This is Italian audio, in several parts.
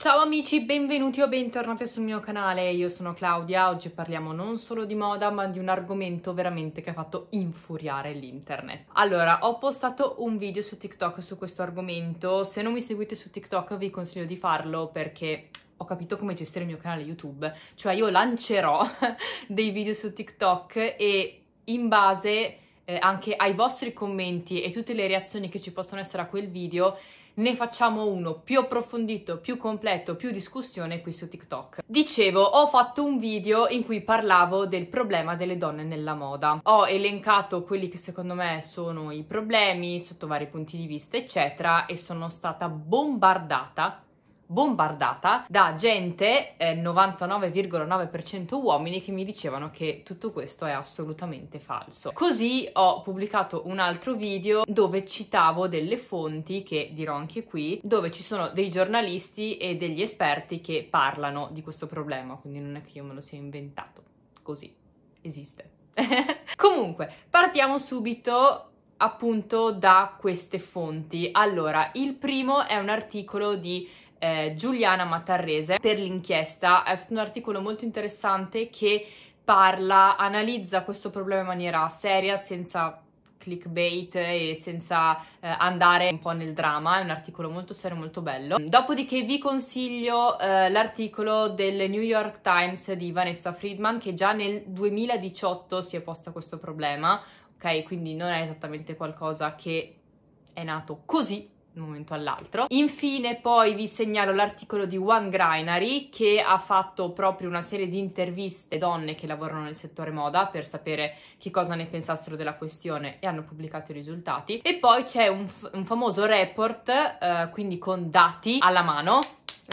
Ciao amici, benvenuti o bentornati sul mio canale, io sono Claudia, oggi parliamo non solo di moda ma di un argomento veramente che ha fatto infuriare l'internet. Allora, ho postato un video su TikTok su questo argomento, se non mi seguite su TikTok vi consiglio di farlo perché ho capito come gestire il mio canale YouTube, cioè io lancerò dei video su TikTok e in base eh, anche ai vostri commenti e tutte le reazioni che ci possono essere a quel video ne facciamo uno più approfondito, più completo, più discussione qui su TikTok. Dicevo, ho fatto un video in cui parlavo del problema delle donne nella moda. Ho elencato quelli che secondo me sono i problemi sotto vari punti di vista, eccetera, e sono stata bombardata bombardata da gente, eh, 99,9% uomini, che mi dicevano che tutto questo è assolutamente falso. Così ho pubblicato un altro video dove citavo delle fonti, che dirò anche qui, dove ci sono dei giornalisti e degli esperti che parlano di questo problema, quindi non è che io me lo sia inventato, così esiste. Comunque, partiamo subito appunto da queste fonti. Allora, il primo è un articolo di eh, Giuliana Matarrese per l'inchiesta. È stato un articolo molto interessante che parla, analizza questo problema in maniera seria, senza clickbait e senza eh, andare un po' nel dramma, è un articolo molto serio, molto bello. Dopodiché vi consiglio eh, l'articolo del New York Times di Vanessa Friedman che già nel 2018 si è posta questo problema, ok? Quindi non è esattamente qualcosa che è nato così un momento all'altro. Infine poi vi segnalo l'articolo di One Grinary che ha fatto proprio una serie di interviste donne che lavorano nel settore moda per sapere che cosa ne pensassero della questione e hanno pubblicato i risultati. E poi c'è un, un famoso report, eh, quindi con dati alla mano,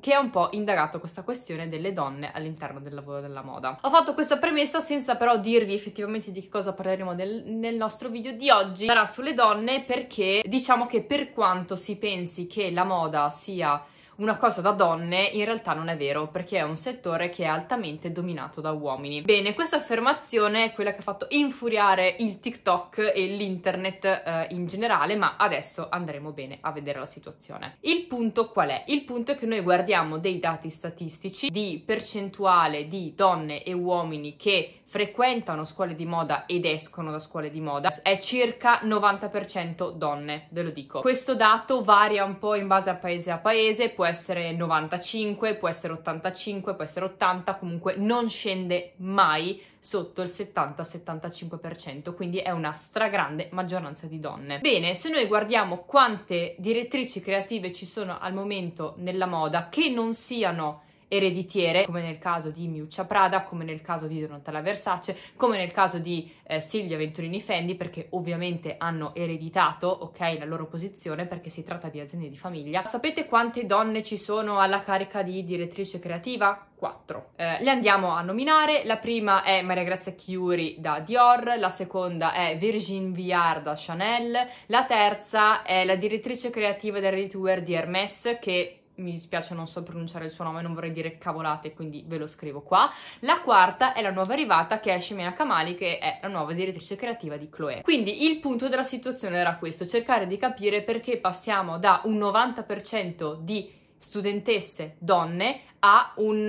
che ha un po' indagato questa questione delle donne all'interno del lavoro della moda. Ho fatto questa premessa senza però dirvi effettivamente di che cosa parleremo nel, nel nostro video di oggi, sarà sulle donne perché diciamo che per quanto si pensi che la moda sia una cosa da donne, in realtà non è vero perché è un settore che è altamente dominato da uomini. Bene, questa affermazione è quella che ha fatto infuriare il TikTok e l'internet eh, in generale, ma adesso andremo bene a vedere la situazione. Il punto qual è? Il punto è che noi guardiamo dei dati statistici di percentuale di donne e uomini che frequentano scuole di moda ed escono da scuole di moda è circa 90% donne, ve lo dico. Questo dato varia un po' in base a paese a paese, può essere 95, può essere 85, può essere 80, comunque non scende mai sotto il 70-75%, quindi è una stragrande maggioranza di donne. Bene, se noi guardiamo quante direttrici creative ci sono al momento nella moda che non siano ereditiere, come nel caso di Miuccia Prada, come nel caso di Donatella Versace, come nel caso di eh, Silvia Venturini Fendi, perché ovviamente hanno ereditato, ok, la loro posizione, perché si tratta di aziende di famiglia. Sapete quante donne ci sono alla carica di direttrice creativa? 4. Eh, le andiamo a nominare, la prima è Maria Grazia Chiuri da Dior, la seconda è Virgin Viard da Chanel, la terza è la direttrice creativa del ready di Hermès che mi dispiace non so pronunciare il suo nome, non vorrei dire cavolate, quindi ve lo scrivo qua. La quarta è la nuova arrivata che è Shemina Kamali, che è la nuova direttrice creativa di Chloe. Quindi il punto della situazione era questo, cercare di capire perché passiamo da un 90% di studentesse donne a un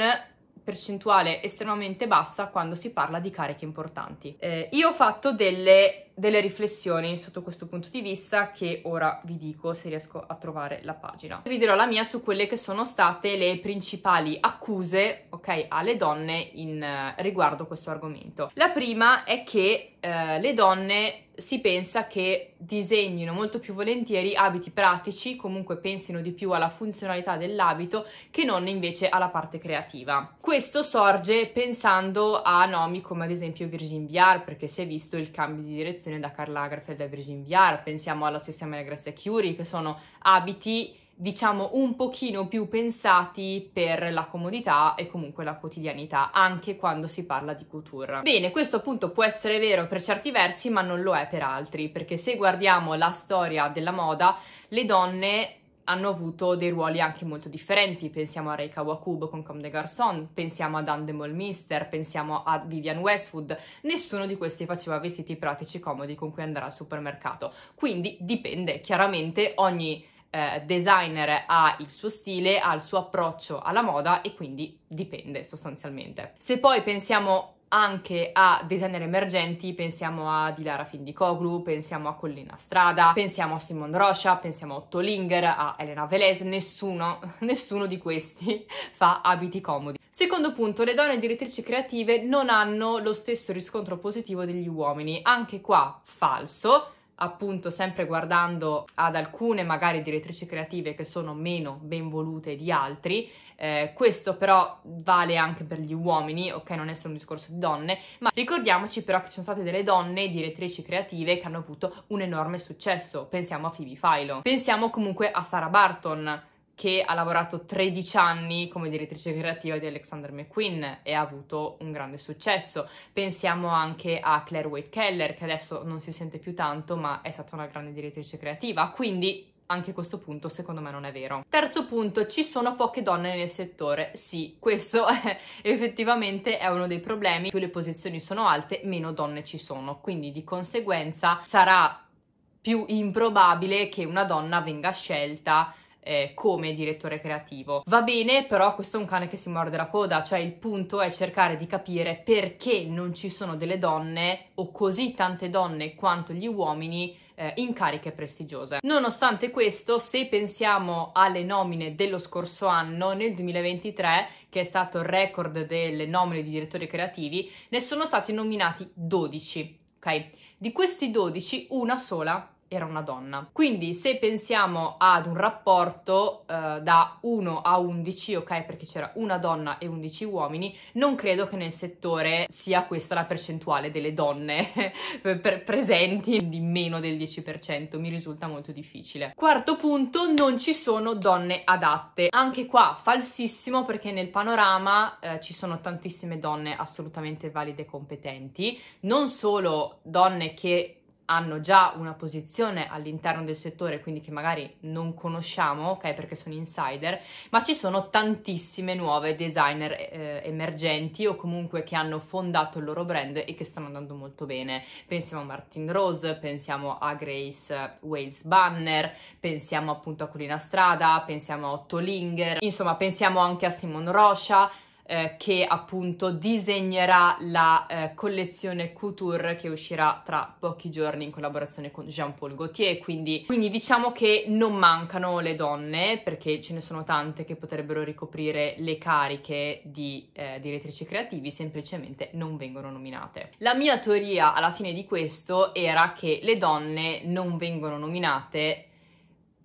percentuale estremamente bassa quando si parla di cariche importanti. Eh, io ho fatto delle delle riflessioni sotto questo punto di vista che ora vi dico se riesco a trovare la pagina. Vi dirò la mia su quelle che sono state le principali accuse, ok, alle donne in, eh, riguardo questo argomento. La prima è che eh, le donne si pensa che disegnino molto più volentieri abiti pratici, comunque pensino di più alla funzionalità dell'abito che non invece alla parte creativa. Questo sorge pensando a nomi come ad esempio Virgin VR perché si è visto il cambio di direzione collezione da Karl Lagerfeld e Virgin VR, pensiamo alla stessa Maria Grazia Curie, che sono abiti diciamo un pochino più pensati per la comodità e comunque la quotidianità anche quando si parla di couture. Bene, questo appunto può essere vero per certi versi ma non lo è per altri perché se guardiamo la storia della moda le donne hanno avuto dei ruoli anche molto differenti. Pensiamo a Rei Kawakub con Comme des Garçons, pensiamo ad Andemol Mister, pensiamo a Vivian Westwood. Nessuno di questi faceva vestiti pratici comodi con cui andare al supermercato. Quindi dipende, chiaramente ogni eh, designer ha il suo stile, ha il suo approccio alla moda e quindi dipende sostanzialmente. Se poi pensiamo anche a designer emergenti, pensiamo a Dilara Findicoglu, pensiamo a Collina Strada, pensiamo a Simone Rocha, pensiamo a Tolinger, a Elena Velez, nessuno, nessuno di questi fa abiti comodi. Secondo punto, le donne direttrici creative non hanno lo stesso riscontro positivo degli uomini, anche qua falso, appunto sempre guardando ad alcune magari direttrici creative che sono meno ben volute di altri, eh, questo però vale anche per gli uomini, ok non è solo un discorso di donne, ma ricordiamoci però che ci sono state delle donne direttrici creative che hanno avuto un enorme successo, pensiamo a Phoebe Philo, pensiamo comunque a Sarah Barton, che ha lavorato 13 anni come direttrice creativa di Alexander McQueen e ha avuto un grande successo. Pensiamo anche a Claire Wade Keller, che adesso non si sente più tanto, ma è stata una grande direttrice creativa, quindi anche questo punto secondo me non è vero. Terzo punto, ci sono poche donne nel settore. Sì, questo è, effettivamente è uno dei problemi. Più le posizioni sono alte, meno donne ci sono, quindi di conseguenza sarà più improbabile che una donna venga scelta eh, come direttore creativo. Va bene, però questo è un cane che si morde la coda, cioè il punto è cercare di capire perché non ci sono delle donne o così tante donne quanto gli uomini eh, in cariche prestigiose. Nonostante questo, se pensiamo alle nomine dello scorso anno, nel 2023, che è stato il record delle nomine di direttori creativi, ne sono stati nominati 12, ok? Di questi 12, una sola era una donna. Quindi se pensiamo ad un rapporto eh, da 1 a 11, ok, perché c'era una donna e 11 uomini, non credo che nel settore sia questa la percentuale delle donne presenti di meno del 10%, mi risulta molto difficile. Quarto punto, non ci sono donne adatte. Anche qua falsissimo perché nel panorama eh, ci sono tantissime donne assolutamente valide e competenti, non solo donne che hanno già una posizione all'interno del settore, quindi che magari non conosciamo, ok, perché sono insider, ma ci sono tantissime nuove designer eh, emergenti o comunque che hanno fondato il loro brand e che stanno andando molto bene. Pensiamo a Martin Rose, pensiamo a Grace Wales Banner, pensiamo appunto a Colina Strada, pensiamo a Otto Linger, insomma, pensiamo anche a Simon Rocha eh, che appunto disegnerà la eh, collezione Couture che uscirà tra pochi giorni in collaborazione con Jean-Paul Gaultier, quindi, quindi diciamo che non mancano le donne perché ce ne sono tante che potrebbero ricoprire le cariche di eh, direttrici creativi, semplicemente non vengono nominate. La mia teoria alla fine di questo era che le donne non vengono nominate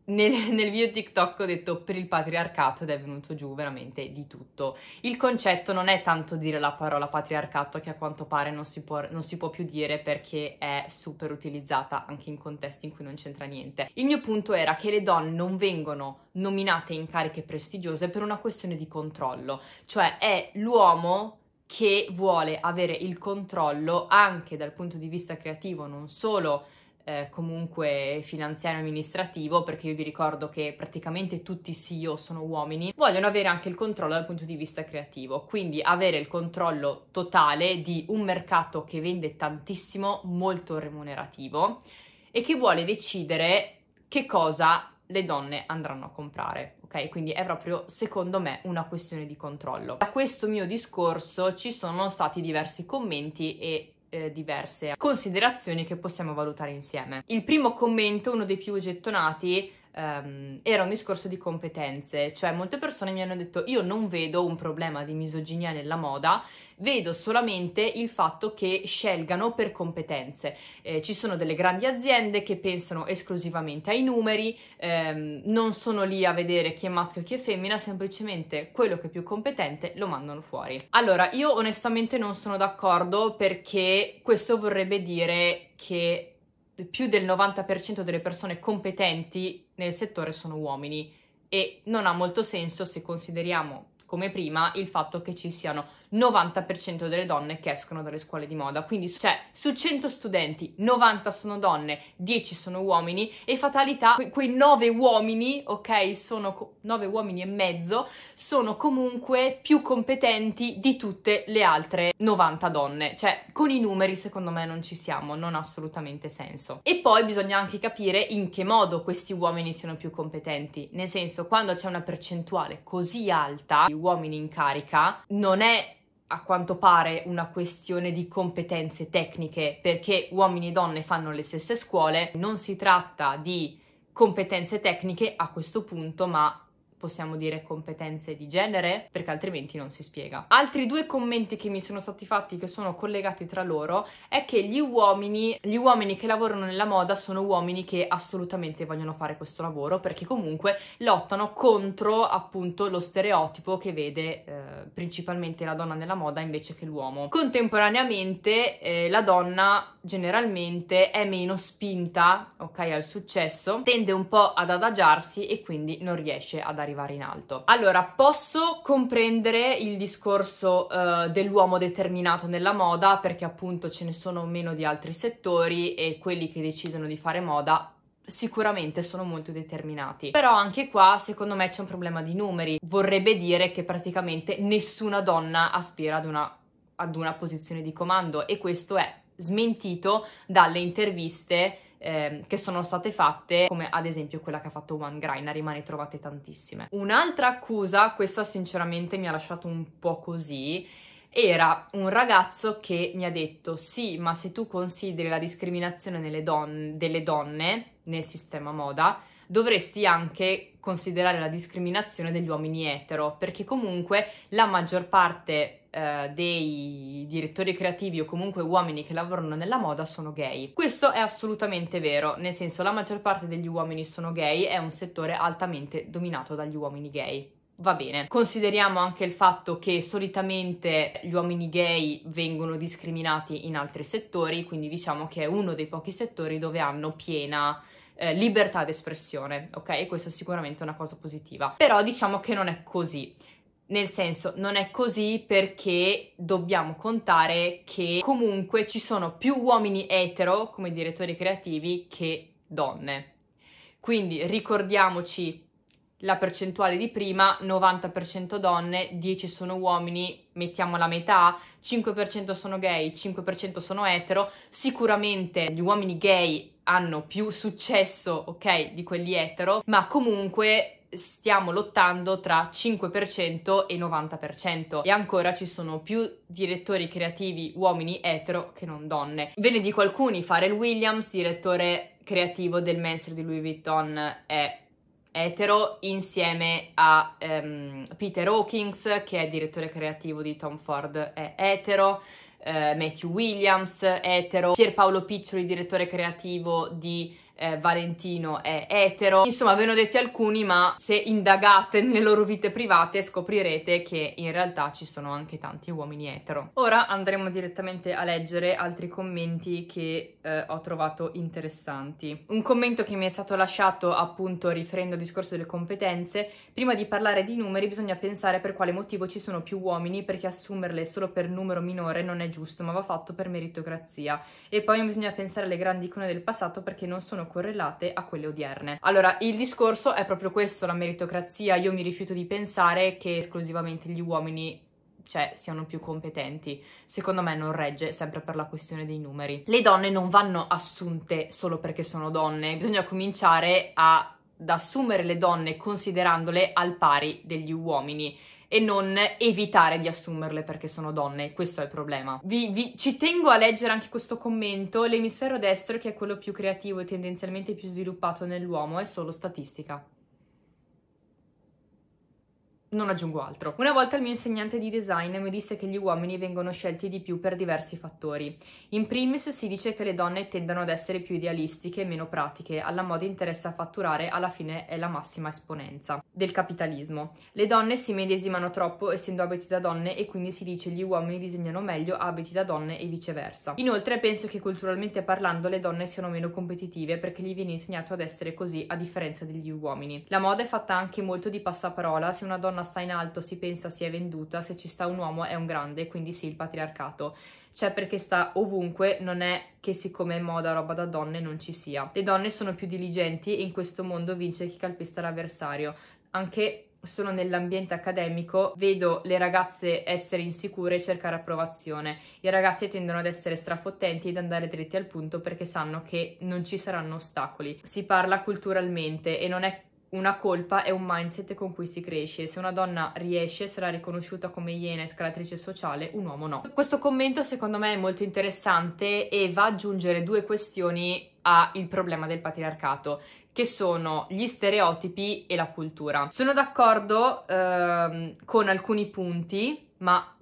nel, nel, video TikTok ho detto per il patriarcato ed è venuto giù veramente di tutto. Il concetto non è tanto dire la parola patriarcato che a quanto pare non si, può, non si può più dire perché è super utilizzata anche in contesti in cui non c'entra niente. Il mio punto era che le donne non vengono nominate in cariche prestigiose per una questione di controllo, cioè è l'uomo che vuole avere il controllo anche dal punto di vista creativo, non solo eh, comunque finanziario e amministrativo, perché io vi ricordo che praticamente tutti i CEO sono uomini, vogliono avere anche il controllo dal punto di vista creativo, quindi avere il controllo totale di un mercato che vende tantissimo, molto remunerativo e che vuole decidere che cosa le donne andranno a comprare, ok? Quindi è proprio, secondo me, una questione di controllo. Da questo mio discorso ci sono stati diversi commenti e eh, diverse considerazioni che possiamo valutare insieme. Il primo commento, uno dei più gettonati, um, era un discorso di competenze, cioè molte persone mi hanno detto io non vedo un problema di misoginia nella moda, vedo solamente il fatto che scelgano per competenze. Eh, ci sono delle grandi aziende che pensano esclusivamente ai numeri, ehm, non sono lì a vedere chi è maschio e chi è femmina, semplicemente quello che è più competente lo mandano fuori. Allora, io onestamente non sono d'accordo perché questo vorrebbe dire che più del 90% delle persone competenti nel settore sono uomini e non ha molto senso se consideriamo come prima il fatto che ci siano 90% delle donne che escono dalle scuole di moda. Quindi, cioè, su 100 studenti, 90 sono donne, 10 sono uomini e fatalità, que- quei 9 uomini, ok, sono 9 uomini e mezzo, sono comunque più competenti di tutte le altre 90 donne. Cioè, con i numeri secondo me non ci siamo, non ha assolutamente senso. E poi bisogna anche capire in che modo questi uomini siano più competenti, nel senso quando c'è una percentuale così alta di uomini in carica non è a quanto pare una questione di competenze tecniche, perché uomini e donne fanno le stesse scuole, non si tratta di competenze tecniche a questo punto, ma possiamo dire competenze di genere, perché altrimenti non si spiega. Altri due commenti che mi sono stati fatti che sono collegati tra loro è che gli uomini, gli uomini che lavorano nella moda sono uomini che assolutamente vogliono fare questo lavoro perché comunque lottano contro appunto lo stereotipo che vede eh, principalmente la donna nella moda invece che l'uomo. Contemporaneamente eh, la donna generalmente è meno spinta, ok, al successo, tende un po' ad adagiarsi e quindi non riesce ad arrivare arrivare in alto. Allora, posso comprendere il discorso uh, dell'uomo determinato nella moda perché appunto ce ne sono meno di altri settori e quelli che decidono di fare moda sicuramente sono molto determinati. Però anche qua, secondo me, c'è un problema di numeri. Vorrebbe dire che praticamente nessuna donna aspira ad una, ad una posizione di comando e questo è smentito dalle interviste eh, che sono state fatte, come ad esempio quella che ha fatto One Griner, ma ne trovate tantissime. Un'altra accusa, questa sinceramente mi ha lasciato un po' così, era un ragazzo che mi ha detto sì, ma se tu consideri la discriminazione don- delle donne nel sistema moda, dovresti anche considerare la discriminazione degli uomini etero, perché comunque la maggior parte eh, dei direttori creativi o comunque uomini che lavorano nella moda sono gay. Questo è assolutamente vero, nel senso la maggior parte degli uomini sono gay, è un settore altamente dominato dagli uomini gay va bene. Consideriamo anche il fatto che solitamente gli uomini gay vengono discriminati in altri settori, quindi diciamo che è uno dei pochi settori dove hanno piena eh, libertà d'espressione, ok? E Questa è sicuramente una cosa positiva. Però diciamo che non è così. Nel senso, non è così perché dobbiamo contare che comunque ci sono più uomini etero come direttori creativi che donne. Quindi ricordiamoci la percentuale di prima, 90% donne, 10 sono uomini, mettiamo la metà, 5% sono gay, 5% sono etero, sicuramente gli uomini gay hanno più successo, ok, di quelli etero, ma comunque stiamo lottando tra 5% e 90% e ancora ci sono più direttori creativi uomini etero che non donne. Ve ne dico alcuni, Pharrell Williams, direttore creativo del Mestre di Louis Vuitton, è etero insieme a um, Peter Hawkins che è direttore creativo di Tom Ford è etero uh, Matthew Williams etero Pierpaolo Piccioli direttore creativo di eh, Valentino è etero. Insomma, ve ne ho detti alcuni, ma se indagate nelle loro vite private scoprirete che in realtà ci sono anche tanti uomini etero. Ora andremo direttamente a leggere altri commenti che eh, ho trovato interessanti. Un commento che mi è stato lasciato appunto riferendo al discorso delle competenze, prima di parlare di numeri bisogna pensare per quale motivo ci sono più uomini perché assumerle solo per numero minore non è giusto, ma va fatto per meritocrazia. E poi non bisogna pensare alle grandi icone del passato perché non sono sono correlate a quelle odierne. Allora, il discorso è proprio questo, la meritocrazia. Io mi rifiuto di pensare che esclusivamente gli uomini cioè siano più competenti. Secondo me non regge sempre per la questione dei numeri. Le donne non vanno assunte solo perché sono donne, bisogna cominciare ad assumere le donne considerandole al pari degli uomini e non evitare di assumerle perché sono donne, questo è il problema. Vi, vi, ci tengo a leggere anche questo commento, l'emisfero destro che è quello più creativo e tendenzialmente più sviluppato nell'uomo è solo statistica non aggiungo altro. Una volta il mio insegnante di design mi disse che gli uomini vengono scelti di più per diversi fattori. In primis si dice che le donne tendono ad essere più idealistiche e meno pratiche, alla moda interessa fatturare, alla fine è la massima esponenza del capitalismo. Le donne si medesimano troppo essendo abiti da donne e quindi si dice che gli uomini disegnano meglio abiti da donne e viceversa. Inoltre penso che culturalmente parlando le donne siano meno competitive perché gli viene insegnato ad essere così a differenza degli uomini. La moda è fatta anche molto di passaparola, se una donna donna sta in alto si pensa si è venduta, se ci sta un uomo è un grande, quindi sì, il patriarcato c'è cioè, perché sta ovunque, non è che siccome è moda roba da donne non ci sia. Le donne sono più diligenti e in questo mondo vince chi calpesta l'avversario. Anche sono nell'ambiente accademico, vedo le ragazze essere insicure e cercare approvazione. I ragazzi tendono ad essere strafottenti ed andare dritti al punto perché sanno che non ci saranno ostacoli. Si parla culturalmente e non è una colpa è un mindset con cui si cresce. Se una donna riesce, sarà riconosciuta come iena e scalatrice sociale, un uomo no. Questo commento secondo me è molto interessante e va ad aggiungere due questioni al problema del patriarcato, che sono gli stereotipi e la cultura. Sono d'accordo ehm, con alcuni punti, ma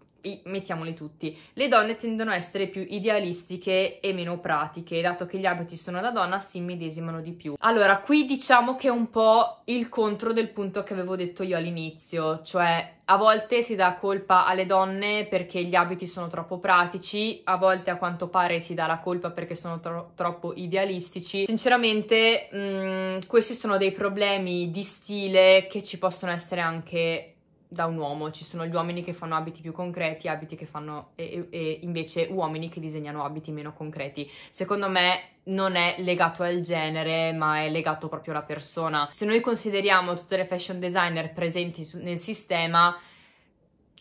mettiamoli tutti, le donne tendono a essere più idealistiche e meno pratiche, dato che gli abiti sono da donna si immedesimano di più. Allora, qui diciamo che è un po' il contro del punto che avevo detto io all'inizio, cioè a volte si dà colpa alle donne perché gli abiti sono troppo pratici, a volte a quanto pare si dà la colpa perché sono tro troppo idealistici. Sinceramente, mh, mm, questi sono dei problemi di stile che ci possono essere anche da un uomo, ci sono gli uomini che fanno abiti più concreti, abiti che fanno e, e invece uomini che disegnano abiti meno concreti. Secondo me non è legato al genere, ma è legato proprio alla persona. Se noi consideriamo tutte le fashion designer presenti su, nel sistema,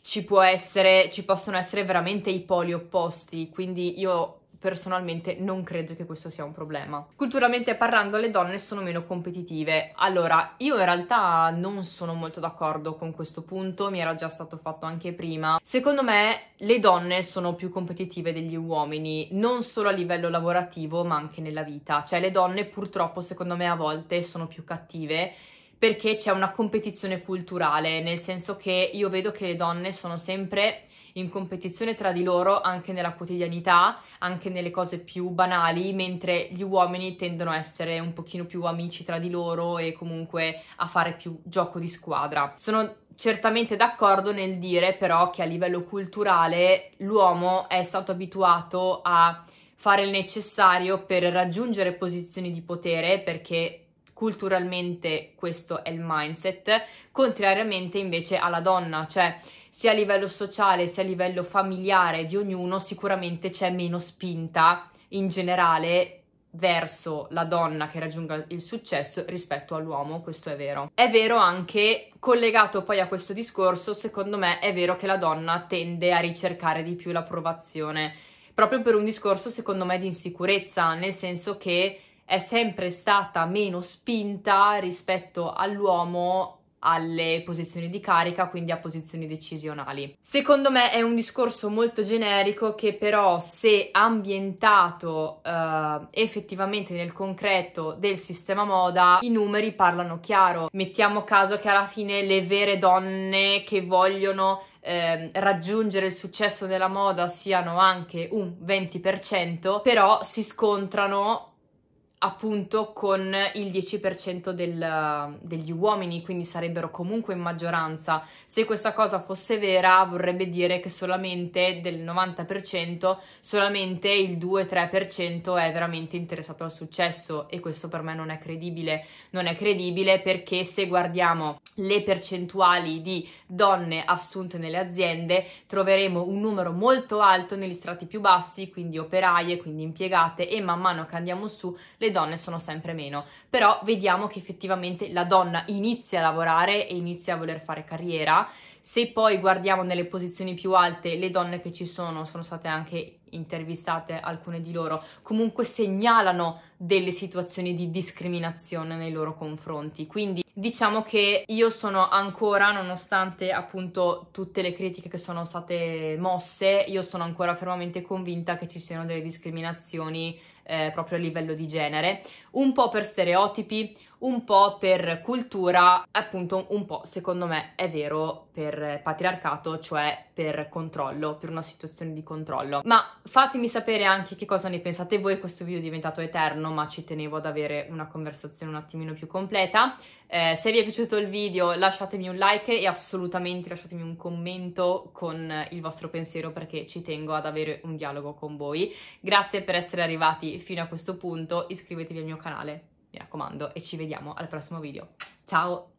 ci, essere, ci possono essere veramente i poli opposti, quindi io personalmente non credo che questo sia un problema. Culturalmente parlando le donne sono meno competitive. Allora, io in realtà non sono molto d'accordo con questo punto, mi era già stato fatto anche prima. Secondo me le donne sono più competitive degli uomini, non solo a livello lavorativo, ma anche nella vita. Cioè le donne purtroppo secondo me a volte sono più cattive perché c'è una competizione culturale, nel senso che io vedo che le donne sono sempre in competizione tra di loro anche nella quotidianità, anche nelle cose più banali, mentre gli uomini tendono a essere un pochino più amici tra di loro e comunque a fare più gioco di squadra. Sono certamente d'accordo nel dire però che a livello culturale l'uomo è stato abituato a fare il necessario per raggiungere posizioni di potere perché culturalmente questo è il mindset, contrariamente invece alla donna, cioè sia a livello sociale sia a livello familiare di ognuno, sicuramente c'è meno spinta in generale verso la donna che raggiunga il successo rispetto all'uomo, questo è vero. È vero anche, collegato poi a questo discorso, secondo me è vero che la donna tende a ricercare di più l'approvazione, proprio per un discorso secondo me di insicurezza, nel senso che è sempre stata meno spinta rispetto all'uomo alle posizioni di carica, quindi a posizioni decisionali. Secondo me è un discorso molto generico che però se ambientato eh, effettivamente nel concreto del sistema moda, i numeri parlano chiaro. Mettiamo caso che alla fine le vere donne che vogliono eh, raggiungere il successo della moda siano anche un 20%, però si scontrano appunto con il 10% del, degli uomini, quindi sarebbero comunque in maggioranza. Se questa cosa fosse vera, vorrebbe dire che solamente del 90%, solamente il 2-3% è veramente interessato al successo e questo per me non è credibile. Non è credibile perché se guardiamo le percentuali di donne assunte nelle aziende, troveremo un numero molto alto negli strati più bassi, quindi operaie, quindi impiegate e man mano che andiamo su le le donne sono sempre meno, però vediamo che effettivamente la donna inizia a lavorare e inizia a voler fare carriera. Se poi guardiamo nelle posizioni più alte, le donne che ci sono, sono state anche intervistate alcune di loro, comunque segnalano delle situazioni di discriminazione nei loro confronti. Quindi Diciamo che io sono ancora, nonostante appunto tutte le critiche che sono state mosse, io sono ancora fermamente convinta che ci siano delle discriminazioni eh, proprio a livello di genere, un po' per stereotipi, un po' per cultura, appunto un po' secondo me è vero per patriarcato, cioè per controllo, per una situazione di controllo. Ma fatemi sapere anche che cosa ne pensate voi, questo video è diventato eterno, ma ci tenevo ad avere una conversazione un attimino più completa. Eh, se vi è piaciuto il video lasciatemi un like e assolutamente lasciatemi un commento con il vostro pensiero perché ci tengo ad avere un dialogo con voi. Grazie per essere arrivati fino a questo punto, iscrivetevi al mio canale mi raccomando e ci vediamo al prossimo video. Ciao!